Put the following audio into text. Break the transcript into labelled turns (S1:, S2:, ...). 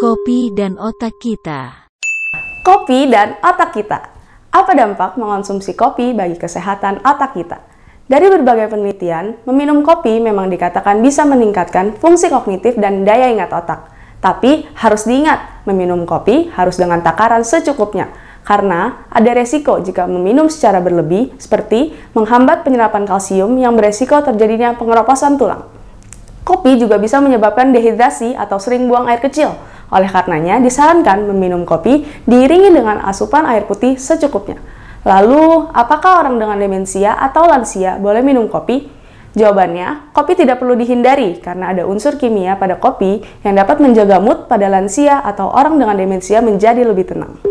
S1: Kopi dan otak kita. Kopi dan otak kita. Apa dampak mengonsumsi kopi bagi kesehatan otak kita? Dari berbagai penelitian, meminum kopi memang dikatakan bisa meningkatkan fungsi kognitif dan daya ingat otak. Tapi harus diingat, meminum kopi harus dengan takaran secukupnya, karena ada resiko jika meminum secara berlebih seperti menghambat penyerapan kalsium yang beresiko terjadinya pengeroposan tulang. Kopi juga bisa menyebabkan dehidrasi atau sering buang air kecil. Oleh karenanya, disarankan meminum kopi diiringi dengan asupan air putih secukupnya. Lalu, apakah orang dengan demensia atau lansia boleh minum kopi? Jawabannya, kopi tidak perlu dihindari karena ada unsur kimia pada kopi yang dapat menjaga mood pada lansia atau orang dengan demensia menjadi lebih tenang.